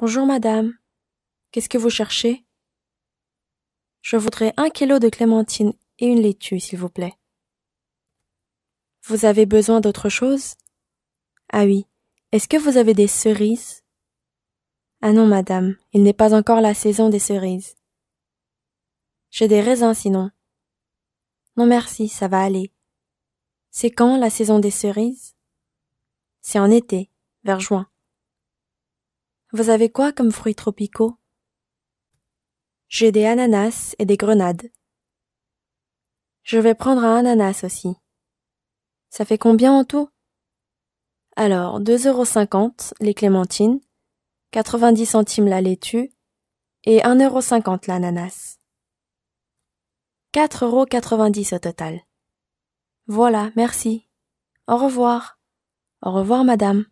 Bonjour madame. Qu'est-ce que vous cherchez? Je voudrais un kilo de clémentine et une laitue, s'il vous plaît. Vous avez besoin d'autre chose? Ah oui. Est-ce que vous avez des cerises? Ah non, madame, il n'est pas encore la saison des cerises. J'ai des raisins sinon. Non merci, ça va aller. C'est quand la saison des cerises? C'est en été, vers juin. Vous avez quoi comme fruits tropicaux? J'ai des ananas et des grenades. Je vais prendre un ananas aussi. Ça fait combien en tout? Alors, euros cinquante les clémentines, 90 centimes la laitue et euro cinquante l'ananas. quatre-vingt-dix au total. Voilà, merci. Au revoir. Au revoir, madame.